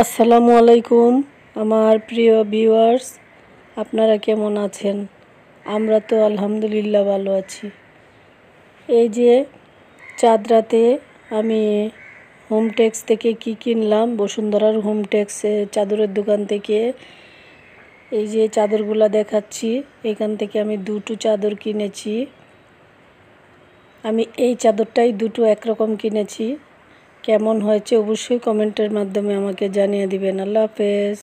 আসসালামু আলাইকুম আমার প্রিয় ভিউয়ার্স আপনারা কেমন আছেন আমরা তো আলহামদুলিল্লাহ ভালো আছি এই যে চাঁদ রাতে আমি হোমটেক্স থেকে কি কিনলাম বসুন্ধরার হোমটেক্স চাদরের দোকান থেকে এই যে চাদরগুলো দেখাচ্ছি এখান থেকে আমি দুটো চাদর কিনেছি আমি এই চাদরটাই দুটো একরকম কিনেছি কেমন হয়েছে অবশ্যই কমেন্টের মাধ্যমে আমাকে জানিয়ে দিবেন আল্লাহ হাফেজ